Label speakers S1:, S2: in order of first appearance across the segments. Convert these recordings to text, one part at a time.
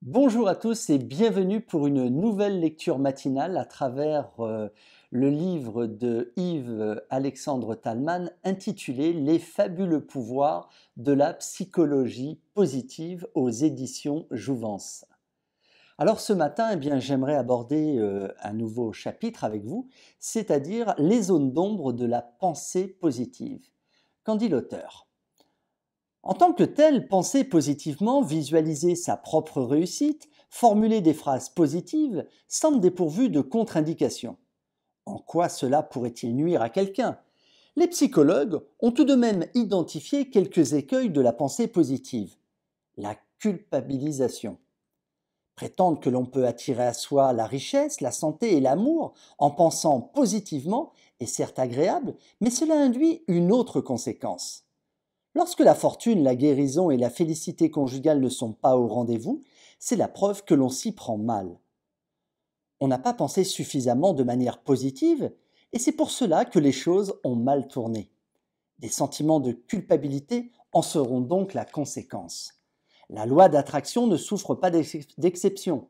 S1: Bonjour à tous et bienvenue pour une nouvelle lecture matinale à travers euh, le livre de Yves-Alexandre euh, Talman intitulé Les fabuleux pouvoirs de la psychologie positive aux éditions Jouvence. Alors ce matin, eh j'aimerais aborder euh, un nouveau chapitre avec vous, c'est-à-dire les zones d'ombre de la pensée positive. Qu'en dit l'auteur En tant que tel, penser positivement, visualiser sa propre réussite, formuler des phrases positives semble dépourvu de contre-indications. En quoi cela pourrait-il nuire à quelqu'un Les psychologues ont tout de même identifié quelques écueils de la pensée positive. La culpabilisation Prétendre que l'on peut attirer à soi la richesse, la santé et l'amour en pensant positivement est certes agréable, mais cela induit une autre conséquence. Lorsque la fortune, la guérison et la félicité conjugale ne sont pas au rendez-vous, c'est la preuve que l'on s'y prend mal. On n'a pas pensé suffisamment de manière positive, et c'est pour cela que les choses ont mal tourné. Des sentiments de culpabilité en seront donc la conséquence. La loi d'attraction ne souffre pas d'exception.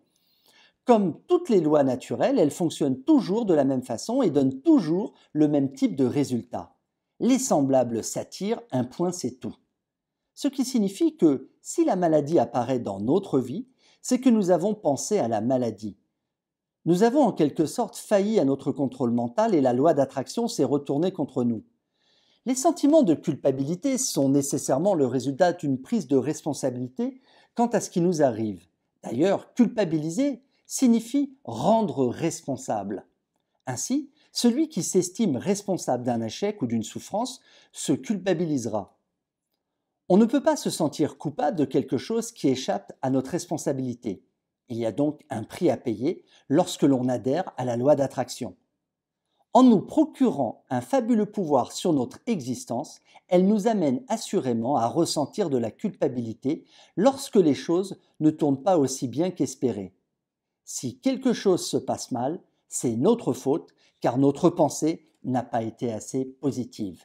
S1: Comme toutes les lois naturelles, elle fonctionne toujours de la même façon et donne toujours le même type de résultat. Les semblables s'attirent, un point c'est tout. Ce qui signifie que si la maladie apparaît dans notre vie, c'est que nous avons pensé à la maladie. Nous avons en quelque sorte failli à notre contrôle mental et la loi d'attraction s'est retournée contre nous. Les sentiments de culpabilité sont nécessairement le résultat d'une prise de responsabilité quant à ce qui nous arrive. D'ailleurs, culpabiliser signifie rendre responsable. Ainsi, celui qui s'estime responsable d'un échec ou d'une souffrance se culpabilisera. On ne peut pas se sentir coupable de quelque chose qui échappe à notre responsabilité. Il y a donc un prix à payer lorsque l'on adhère à la loi d'attraction. En nous procurant un fabuleux pouvoir sur notre existence, elle nous amène assurément à ressentir de la culpabilité lorsque les choses ne tournent pas aussi bien qu'espéré. Si quelque chose se passe mal, c'est notre faute car notre pensée n'a pas été assez positive.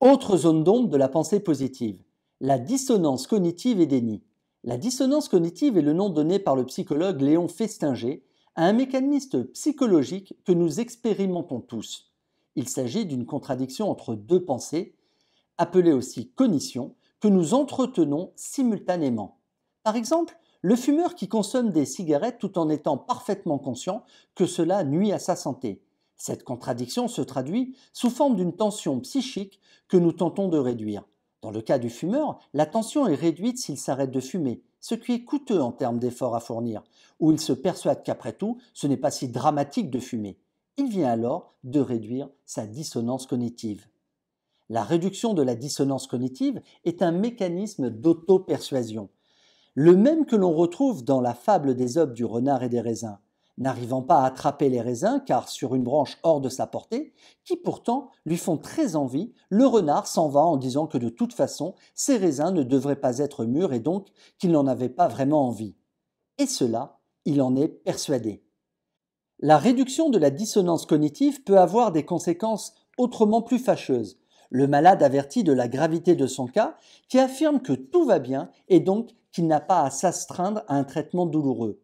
S1: Autre zone d'ombre de la pensée positive, la dissonance cognitive et déni. La dissonance cognitive est le nom donné par le psychologue Léon Festinger à un mécanisme psychologique que nous expérimentons tous. Il s'agit d'une contradiction entre deux pensées, appelée aussi cognition, que nous entretenons simultanément. Par exemple, le fumeur qui consomme des cigarettes tout en étant parfaitement conscient que cela nuit à sa santé. Cette contradiction se traduit sous forme d'une tension psychique que nous tentons de réduire. Dans le cas du fumeur, la tension est réduite s'il s'arrête de fumer, ce qui est coûteux en termes d'efforts à fournir, où il se persuade qu'après tout, ce n'est pas si dramatique de fumer. Il vient alors de réduire sa dissonance cognitive. La réduction de la dissonance cognitive est un mécanisme d'auto-persuasion, le même que l'on retrouve dans la fable des hommes du renard et des raisins n'arrivant pas à attraper les raisins, car sur une branche hors de sa portée, qui pourtant lui font très envie, le renard s'en va en disant que de toute façon, ces raisins ne devraient pas être mûrs et donc qu'il n'en avait pas vraiment envie. Et cela, il en est persuadé. La réduction de la dissonance cognitive peut avoir des conséquences autrement plus fâcheuses. Le malade averti de la gravité de son cas, qui affirme que tout va bien et donc qu'il n'a pas à s'astreindre à un traitement douloureux.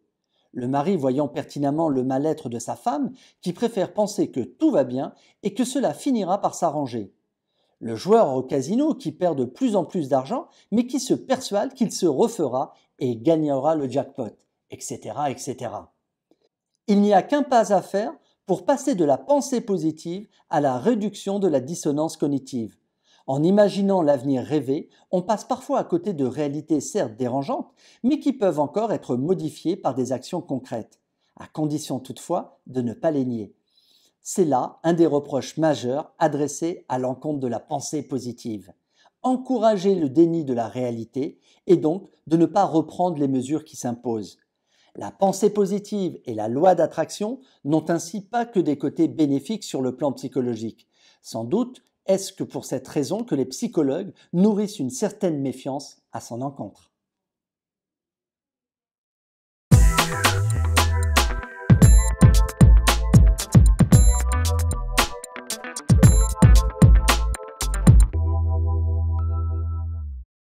S1: Le mari voyant pertinemment le mal-être de sa femme, qui préfère penser que tout va bien et que cela finira par s'arranger. Le joueur au casino qui perd de plus en plus d'argent, mais qui se persuade qu'il se refera et gagnera le jackpot, etc. etc. Il n'y a qu'un pas à faire pour passer de la pensée positive à la réduction de la dissonance cognitive. En imaginant l'avenir rêvé, on passe parfois à côté de réalités certes dérangeantes, mais qui peuvent encore être modifiées par des actions concrètes, à condition toutefois de ne pas les nier. C'est là un des reproches majeurs adressés à l'encontre de la pensée positive. Encourager le déni de la réalité et donc de ne pas reprendre les mesures qui s'imposent. La pensée positive et la loi d'attraction n'ont ainsi pas que des côtés bénéfiques sur le plan psychologique. Sans doute est-ce que pour cette raison que les psychologues nourrissent une certaine méfiance à son encontre